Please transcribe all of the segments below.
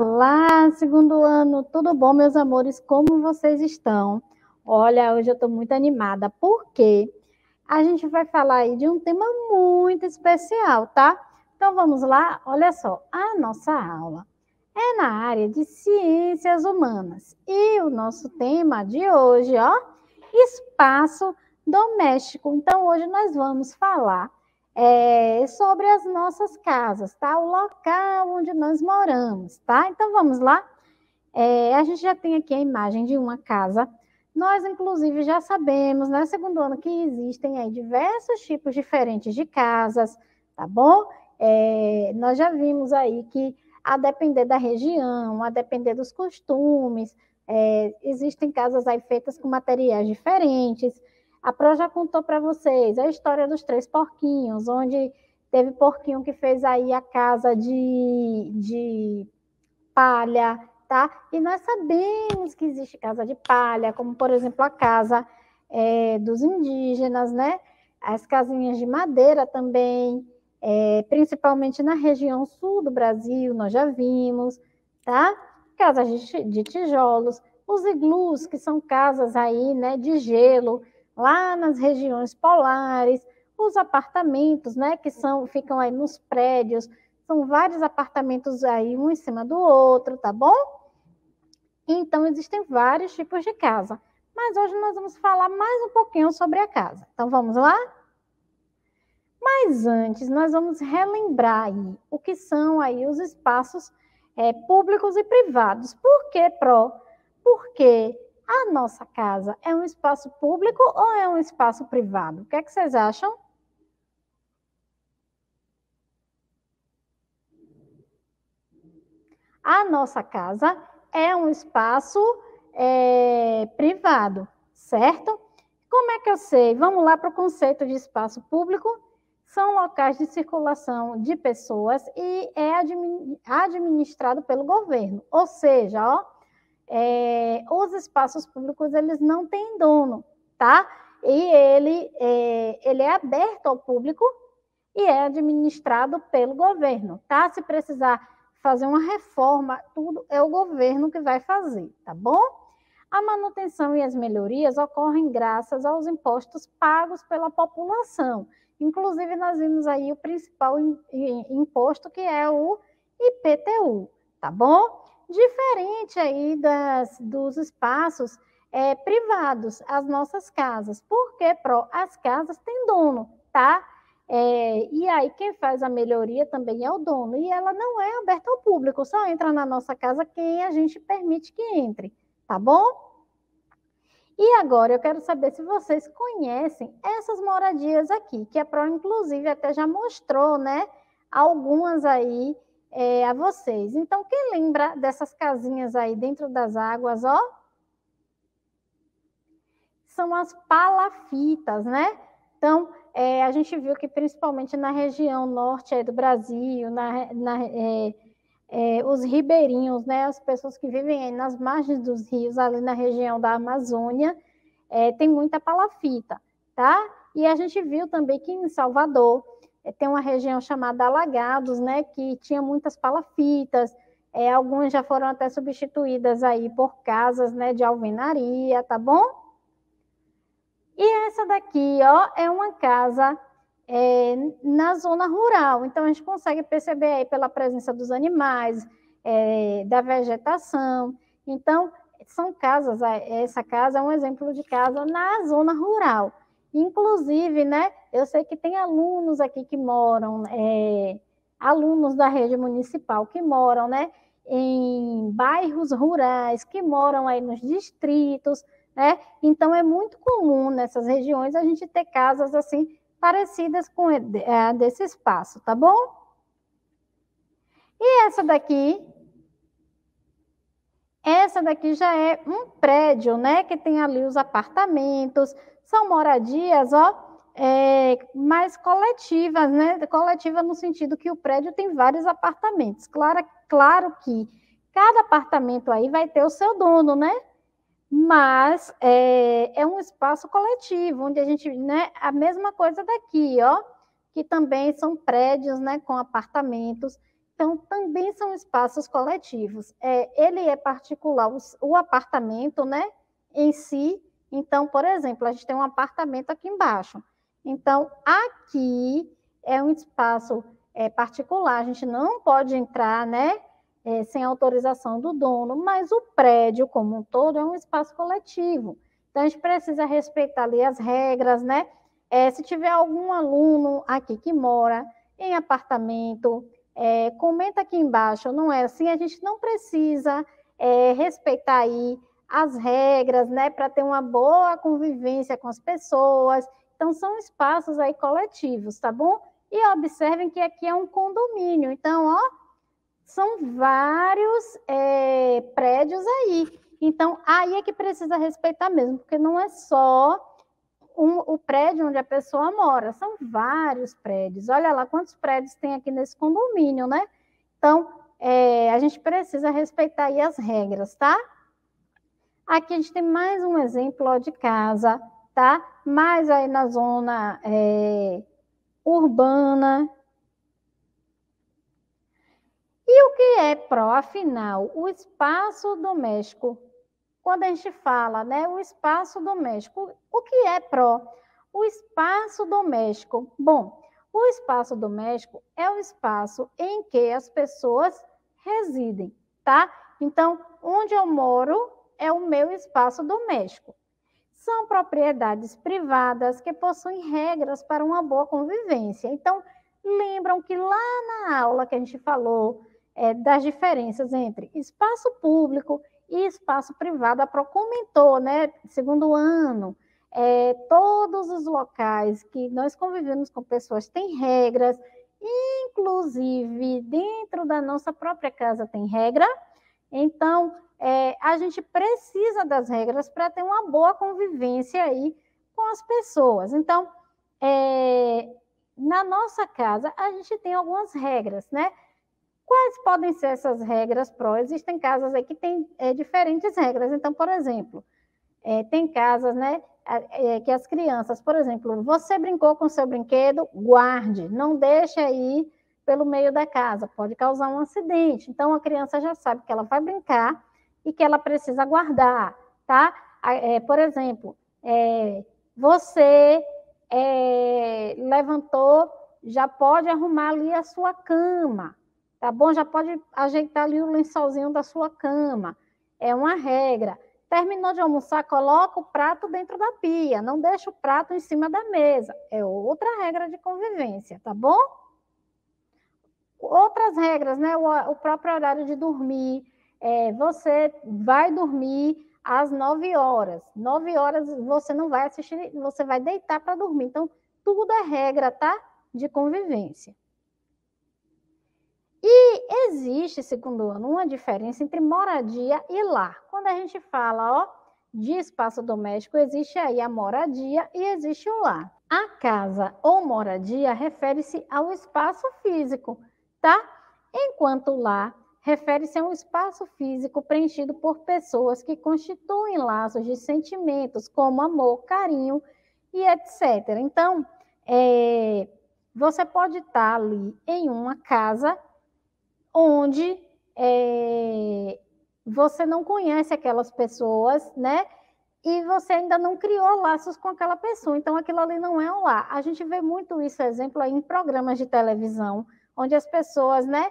Olá, segundo ano, tudo bom, meus amores? Como vocês estão? Olha, hoje eu estou muito animada, porque a gente vai falar aí de um tema muito especial, tá? Então vamos lá, olha só, a nossa aula é na área de ciências humanas e o nosso tema de hoje, ó, espaço doméstico. Então hoje nós vamos falar é, sobre as nossas casas, tá? O local onde nós moramos, tá? Então vamos lá. É, a gente já tem aqui a imagem de uma casa. Nós, inclusive, já sabemos, né, segundo ano, que existem aí diversos tipos diferentes de casas, tá bom? É, nós já vimos aí que, a depender da região, a depender dos costumes, é, existem casas aí feitas com materiais diferentes. A Pro já contou para vocês a história dos três porquinhos, onde teve porquinho que fez aí a casa de, de palha, tá? E nós sabemos que existe casa de palha, como por exemplo a casa é, dos indígenas, né? As casinhas de madeira também, é, principalmente na região sul do Brasil, nós já vimos, tá? Casas de, de tijolos, os iglus, que são casas aí, né, de gelo, lá nas regiões polares, os apartamentos, né, que são ficam aí nos prédios, são vários apartamentos aí um em cima do outro, tá bom? Então existem vários tipos de casa, mas hoje nós vamos falar mais um pouquinho sobre a casa. Então vamos lá? Mas antes nós vamos relembrar aí o que são aí os espaços é, públicos e privados. Por que pró? Porque a nossa casa é um espaço público ou é um espaço privado? O que, é que vocês acham? A nossa casa é um espaço é, privado, certo? Como é que eu sei? Vamos lá para o conceito de espaço público. São locais de circulação de pessoas e é administrado pelo governo. Ou seja, ó, é, os espaços públicos eles não têm dono, tá? E ele é, ele é aberto ao público e é administrado pelo governo, tá? Se precisar fazer uma reforma, tudo é o governo que vai fazer, tá bom? A manutenção e as melhorias ocorrem graças aos impostos pagos pela população. Inclusive, nós vimos aí o principal imposto, que é o IPTU, tá bom? diferente aí das, dos espaços é, privados, as nossas casas, porque pro, as casas têm dono, tá? É, e aí quem faz a melhoria também é o dono, e ela não é aberta ao público, só entra na nossa casa quem a gente permite que entre, tá bom? E agora eu quero saber se vocês conhecem essas moradias aqui, que a Pro, inclusive, até já mostrou, né? Algumas aí é, a vocês. Então, quem lembra dessas casinhas aí dentro das águas, ó? São as palafitas, né? Então, é, a gente viu que principalmente na região norte do Brasil, na, na é, é, os ribeirinhos, né, as pessoas que vivem aí nas margens dos rios, ali na região da Amazônia, é, tem muita palafita, tá? E a gente viu também que em Salvador é, tem uma região chamada Alagados, né, que tinha muitas palafitas, é, algumas já foram até substituídas aí por casas, né, de alvenaria, tá bom? E essa daqui, ó, é uma casa é, na zona rural, então a gente consegue perceber aí pela presença dos animais, é, da vegetação, então são casas, é, essa casa é um exemplo de casa na zona rural, Inclusive, né, eu sei que tem alunos aqui que moram, é, alunos da rede municipal que moram, né, em bairros rurais, que moram aí nos distritos, né? Então é muito comum nessas regiões a gente ter casas assim parecidas com a é, desse espaço, tá bom? E essa daqui essa daqui já é um prédio, né? Que tem ali os apartamentos, são moradias, ó, é, mais coletivas, né? Coletiva no sentido que o prédio tem vários apartamentos. Claro, claro que cada apartamento aí vai ter o seu dono, né? Mas é, é um espaço coletivo, onde a gente, né? A mesma coisa daqui, ó, que também são prédios, né? Com apartamentos então, também são espaços coletivos. É, ele é particular, o, o apartamento né, em si. Então, por exemplo, a gente tem um apartamento aqui embaixo. Então, aqui é um espaço é, particular, a gente não pode entrar né, é, sem autorização do dono, mas o prédio como um todo é um espaço coletivo. Então, a gente precisa respeitar ali as regras, né? É, se tiver algum aluno aqui que mora em apartamento, é, comenta aqui embaixo, não é assim? A gente não precisa é, respeitar aí as regras, né, para ter uma boa convivência com as pessoas. Então, são espaços aí coletivos, tá bom? E observem que aqui é um condomínio. Então, ó, são vários é, prédios aí. Então, aí é que precisa respeitar mesmo, porque não é só um, o prédio onde a pessoa mora. São vários prédios. Olha lá quantos prédios tem aqui nesse condomínio, né? Então, é, a gente precisa respeitar aí as regras, tá? Aqui a gente tem mais um exemplo ó, de casa, tá? Mais aí na zona é, urbana. E o que é, pro, afinal, o espaço doméstico quando a gente fala, né, o espaço doméstico, o que é PRO? O espaço doméstico. Bom, o espaço doméstico é o espaço em que as pessoas residem, tá? Então, onde eu moro é o meu espaço doméstico. São propriedades privadas que possuem regras para uma boa convivência. Então, lembram que lá na aula que a gente falou é, das diferenças entre espaço público e e espaço privado. A comentou, né, segundo ano, é, todos os locais que nós convivemos com pessoas têm regras, inclusive dentro da nossa própria casa tem regra. Então, é, a gente precisa das regras para ter uma boa convivência aí com as pessoas. Então, é, na nossa casa, a gente tem algumas regras, né? Quais podem ser essas regras pró? Existem casas aí que têm é, diferentes regras. Então, por exemplo, é, tem casas, né, é, que as crianças, por exemplo, você brincou com seu brinquedo, guarde, não deixe aí pelo meio da casa, pode causar um acidente. Então a criança já sabe que ela vai brincar e que ela precisa guardar, tá? É, por exemplo, é, você é, levantou, já pode arrumar ali a sua cama, tá bom? Já pode ajeitar ali o lençolzinho da sua cama. É uma regra. Terminou de almoçar, coloca o prato dentro da pia, não deixa o prato em cima da mesa. É outra regra de convivência, tá bom? Outras regras, né? O, o próprio horário de dormir. É, você vai dormir às 9 horas. 9 horas você não vai assistir, você vai deitar para dormir. Então, tudo é regra, tá? De convivência. E existe, segundo ano, uma diferença entre moradia e lar. Quando a gente fala, ó, de espaço doméstico, existe aí a moradia e existe o lar. A casa ou moradia refere-se ao espaço físico, tá? Enquanto o lar refere-se a um espaço físico preenchido por pessoas que constituem laços de sentimentos como amor, carinho e etc. Então, é, você pode estar ali em uma casa onde é, você não conhece aquelas pessoas, né? E você ainda não criou laços com aquela pessoa, então aquilo ali não é um lar. A gente vê muito isso, exemplo, em programas de televisão, onde as pessoas, né,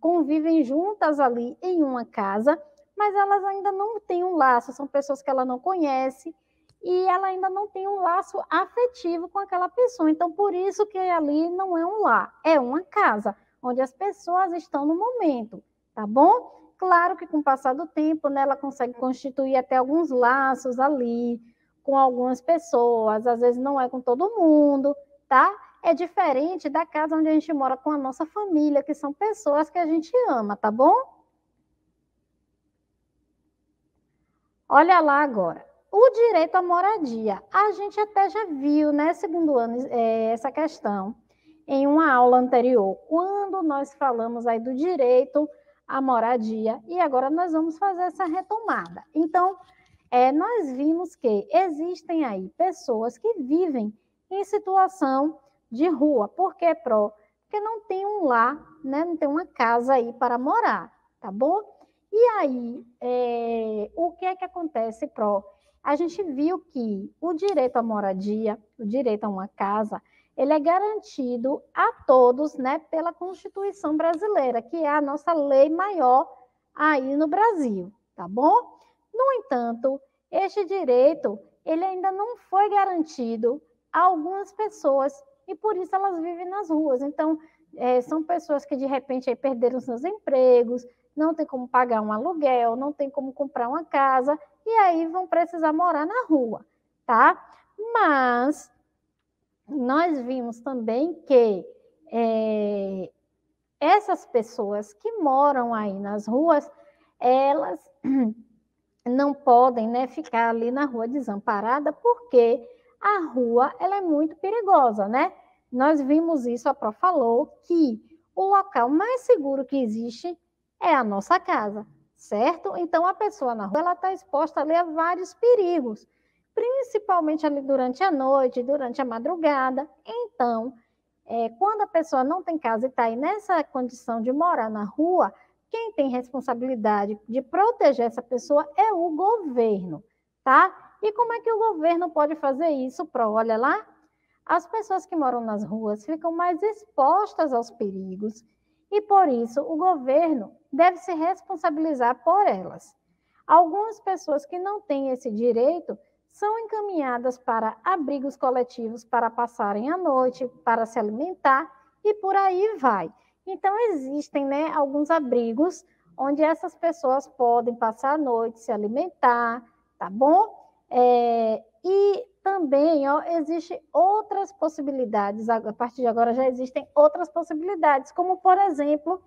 convivem juntas ali em uma casa, mas elas ainda não têm um laço, são pessoas que ela não conhece e ela ainda não tem um laço afetivo com aquela pessoa. Então, por isso que ali não é um lar, é uma casa onde as pessoas estão no momento, tá bom? Claro que com o passar do tempo, né, ela consegue constituir até alguns laços ali com algumas pessoas, às vezes não é com todo mundo, tá? É diferente da casa onde a gente mora com a nossa família, que são pessoas que a gente ama, tá bom? Olha lá agora. O direito à moradia. A gente até já viu, né, segundo ano, é, essa questão em uma aula anterior, quando nós falamos aí do direito à moradia, e agora nós vamos fazer essa retomada. Então, é, nós vimos que existem aí pessoas que vivem em situação de rua. Por que, Porque não tem um lar, né? não tem uma casa aí para morar, tá bom? E aí, é, o que é que acontece, Pro? A gente viu que o direito à moradia, o direito a uma casa, ele é garantido a todos, né, pela Constituição brasileira, que é a nossa lei maior aí no Brasil, tá bom? No entanto, este direito, ele ainda não foi garantido a algumas pessoas e por isso elas vivem nas ruas. Então, é, são pessoas que de repente aí perderam seus empregos, não tem como pagar um aluguel, não tem como comprar uma casa e aí vão precisar morar na rua, tá? Mas nós vimos também que é, essas pessoas que moram aí nas ruas, elas não podem né, ficar ali na rua desamparada, porque a rua ela é muito perigosa, né? Nós vimos isso, a Pro falou, que o local mais seguro que existe é a nossa casa, certo? Então, a pessoa na rua ela está exposta ali a vários perigos principalmente ali durante a noite, durante a madrugada. Então, é, quando a pessoa não tem casa e está aí nessa condição de morar na rua, quem tem responsabilidade de proteger essa pessoa é o governo, tá? E como é que o governo pode fazer isso, Pro? Olha lá, as pessoas que moram nas ruas ficam mais expostas aos perigos e, por isso, o governo deve se responsabilizar por elas. Algumas pessoas que não têm esse direito são encaminhadas para abrigos coletivos para passarem a noite, para se alimentar e por aí vai. Então, existem né, alguns abrigos onde essas pessoas podem passar a noite, se alimentar, tá bom? É, e também ó, existe outras possibilidades, a partir de agora já existem outras possibilidades, como por exemplo,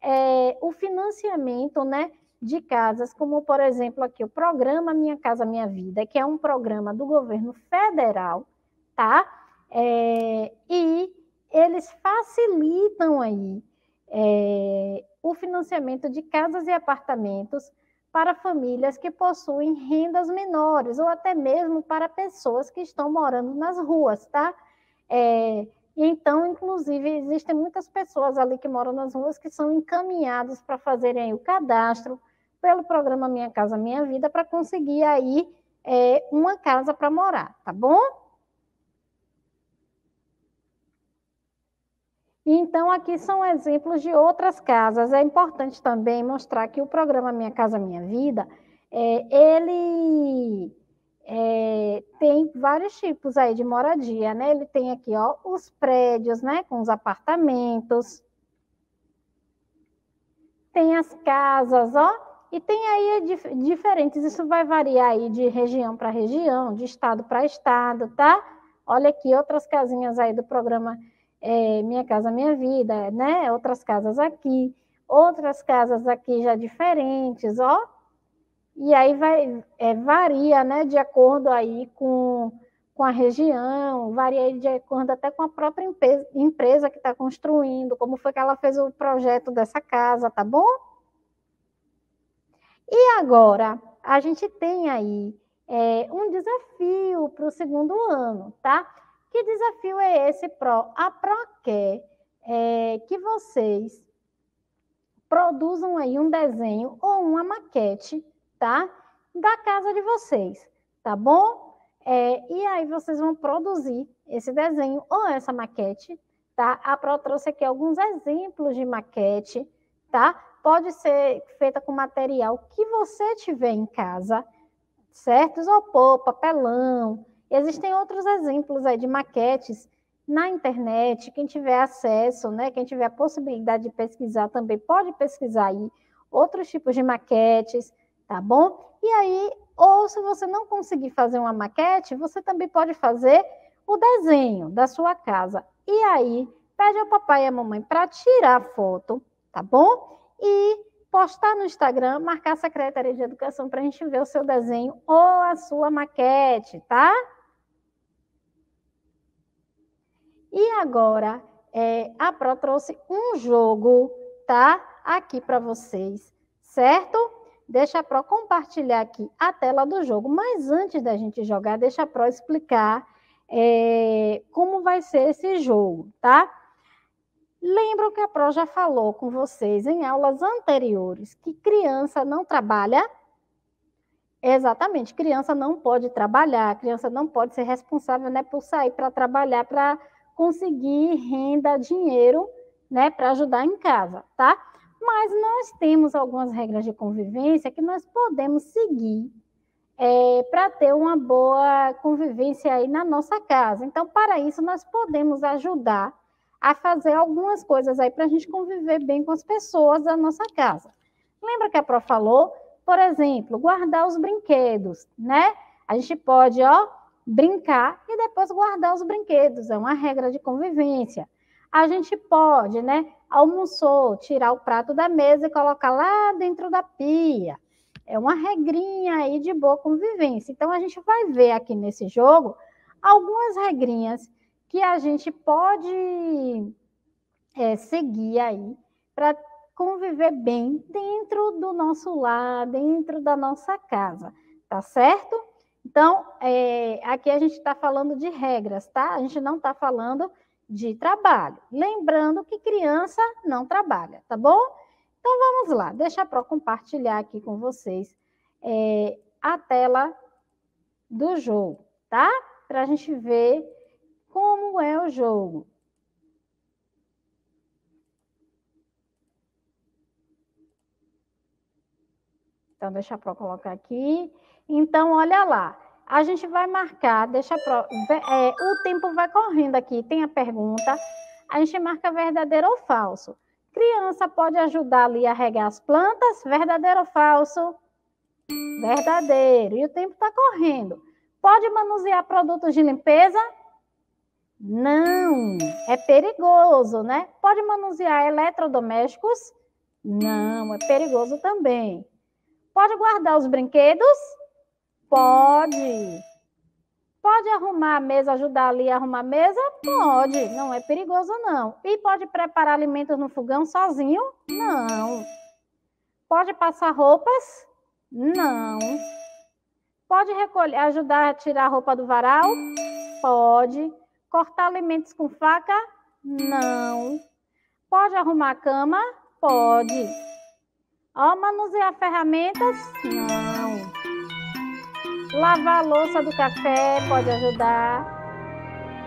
é, o financiamento né, de casas, como, por exemplo, aqui o programa Minha Casa Minha Vida, que é um programa do governo federal, tá? É, e eles facilitam aí é, o financiamento de casas e apartamentos para famílias que possuem rendas menores ou até mesmo para pessoas que estão morando nas ruas, tá? É, então, inclusive, existem muitas pessoas ali que moram nas ruas que são encaminhadas para fazerem o cadastro, pelo programa Minha Casa Minha Vida para conseguir aí é, uma casa para morar, tá bom? Então, aqui são exemplos de outras casas. É importante também mostrar que o programa Minha Casa Minha Vida, é, ele é, tem vários tipos aí de moradia, né? Ele tem aqui, ó, os prédios, né? Com os apartamentos. Tem as casas, ó, e tem aí dif diferentes, isso vai variar aí de região para região, de estado para estado, tá? Olha aqui outras casinhas aí do programa é, Minha Casa Minha Vida, né? Outras casas aqui, outras casas aqui já diferentes, ó. E aí vai, é, varia, né, de acordo aí com, com a região, varia de acordo até com a própria empresa, empresa que está construindo, como foi que ela fez o projeto dessa casa, tá bom? E agora, a gente tem aí é, um desafio para o segundo ano, tá? Que desafio é esse, Pro? A ProQuer é que vocês produzam aí um desenho ou uma maquete, tá? Da casa de vocês, tá bom? É, e aí vocês vão produzir esse desenho ou essa maquete, tá? A Pro trouxe aqui alguns exemplos de maquete, tá? pode ser feita com material que você tiver em casa, certo? Isopor, papelão. Existem outros exemplos aí de maquetes na internet. Quem tiver acesso, né? Quem tiver a possibilidade de pesquisar também pode pesquisar aí outros tipos de maquetes, tá bom? E aí, ou se você não conseguir fazer uma maquete, você também pode fazer o desenho da sua casa. E aí, pede ao papai e à mamãe para tirar foto, tá bom? e postar no Instagram, marcar a Secretaria de Educação para a gente ver o seu desenho ou a sua maquete, tá? E agora, é, a Pro trouxe um jogo, tá? Aqui para vocês, certo? Deixa a Pro compartilhar aqui a tela do jogo. Mas antes da gente jogar, deixa a Pro explicar é, como vai ser esse jogo, tá? Lembram que a Pro já falou com vocês em aulas anteriores que criança não trabalha? Exatamente, criança não pode trabalhar, criança não pode ser responsável né, por sair para trabalhar, para conseguir renda, dinheiro, né, para ajudar em casa, tá? Mas nós temos algumas regras de convivência que nós podemos seguir é, para ter uma boa convivência aí na nossa casa. Então, para isso, nós podemos ajudar a fazer algumas coisas aí para a gente conviver bem com as pessoas da nossa casa. Lembra que a Pro falou? Por exemplo, guardar os brinquedos, né? A gente pode, ó, brincar e depois guardar os brinquedos, é uma regra de convivência. A gente pode, né, almoçou, tirar o prato da mesa e colocar lá dentro da pia. É uma regrinha aí de boa convivência. Então a gente vai ver aqui nesse jogo algumas regrinhas que a gente pode é, seguir aí para conviver bem dentro do nosso lar, dentro da nossa casa, tá certo? Então, é, aqui a gente está falando de regras, tá? A gente não está falando de trabalho. Lembrando que criança não trabalha, tá bom? Então vamos lá, deixa a Pro compartilhar aqui com vocês é, a tela do jogo, tá? Para a gente ver como é o jogo? Então, deixa a Pro colocar aqui. Então, olha lá. A gente vai marcar, deixa Pro, é, o tempo vai correndo aqui, tem a pergunta. A gente marca verdadeiro ou falso. Criança pode ajudar ali a regar as plantas? Verdadeiro ou falso? Verdadeiro. E o tempo está correndo. Pode manusear produtos de limpeza? Não, é perigoso, né? Pode manusear eletrodomésticos? Não, é perigoso também. Pode guardar os brinquedos? Pode. Pode arrumar a mesa, ajudar ali a arrumar a mesa? Pode, não é perigoso não. E pode preparar alimentos no fogão sozinho? Não. Pode passar roupas? Não. Pode recolher, ajudar a tirar a roupa do varal? Pode. Cortar alimentos com faca? Não. Pode arrumar a cama? Pode. Ó, manusear ferramentas? Não. Lavar a louça do café pode ajudar.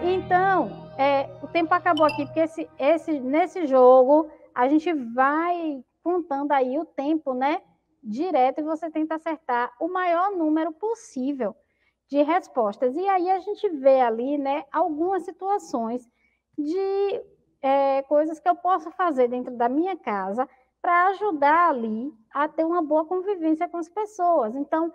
Então, é, o tempo acabou aqui, porque esse, esse, nesse jogo a gente vai contando aí o tempo, né? Direto e você tenta acertar o maior número possível de respostas. E aí a gente vê ali né, algumas situações de é, coisas que eu posso fazer dentro da minha casa para ajudar ali a ter uma boa convivência com as pessoas. Então,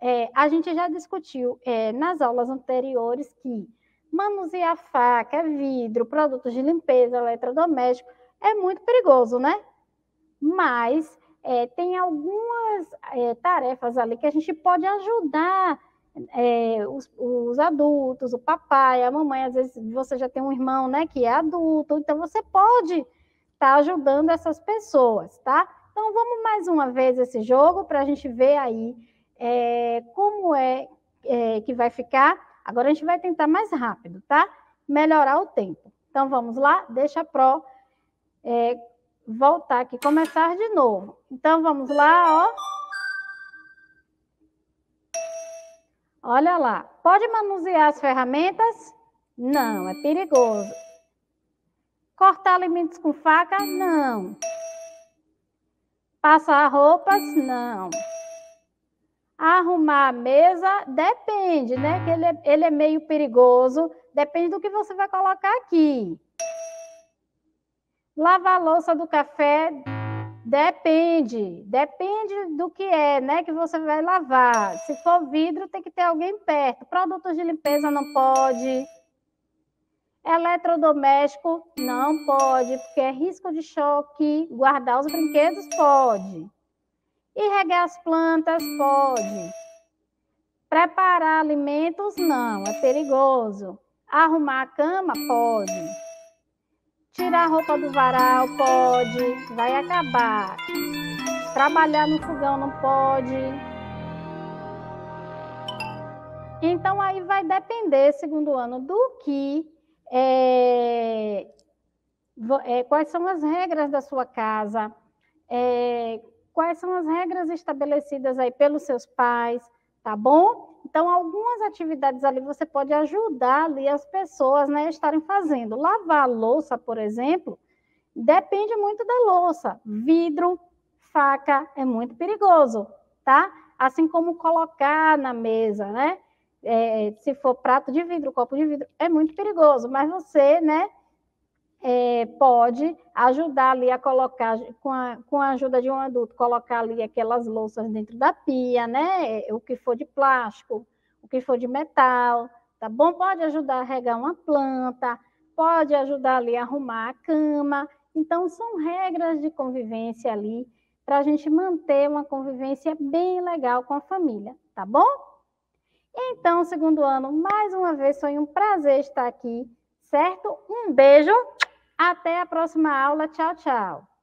é, a gente já discutiu é, nas aulas anteriores que manusear faca, é vidro, produtos de limpeza, eletrodoméstico, é muito perigoso, né? Mas é, tem algumas é, tarefas ali que a gente pode ajudar é, os, os, adultos, o papai, a mamãe, às vezes você já tem um irmão, né, que é adulto, então você pode estar tá ajudando essas pessoas, tá? Então vamos mais uma vez esse jogo para a gente ver aí é, como é, é que vai ficar. Agora a gente vai tentar mais rápido, tá? Melhorar o tempo. Então vamos lá, deixa a pro é, voltar aqui, começar de novo. Então vamos lá, ó. Olha lá. Pode manusear as ferramentas? Não, é perigoso. Cortar alimentos com faca? Não. Passar roupas? Não. Arrumar a mesa? Depende, né? Que ele, é, ele é meio perigoso. Depende do que você vai colocar aqui. Lavar a louça do café? Depende, depende do que é, né, que você vai lavar. Se for vidro, tem que ter alguém perto. Produtos de limpeza não pode. Eletrodoméstico não pode, porque é risco de choque. Guardar os brinquedos pode. regar as plantas pode. Preparar alimentos não, é perigoso. Arrumar a cama pode. Tirar a roupa do varal, pode, vai acabar. Trabalhar no fogão não pode. Então aí vai depender, segundo ano, do que é, é, quais são as regras da sua casa, é, quais são as regras estabelecidas aí pelos seus pais, tá bom? Então, algumas atividades ali você pode ajudar ali as pessoas, né, estarem fazendo. Lavar a louça, por exemplo, depende muito da louça. Vidro, faca é muito perigoso, tá? Assim como colocar na mesa, né? É, se for prato de vidro, copo de vidro, é muito perigoso, mas você, né, é, pode ajudar ali a colocar, com a, com a ajuda de um adulto, colocar ali aquelas louças dentro da pia, né? É, o que for de plástico, o que for de metal, tá bom? Pode ajudar a regar uma planta, pode ajudar ali a arrumar a cama. Então, são regras de convivência ali para a gente manter uma convivência bem legal com a família, tá bom? Então, segundo ano, mais uma vez foi um prazer estar aqui certo? Um beijo, até a próxima aula. Tchau, tchau.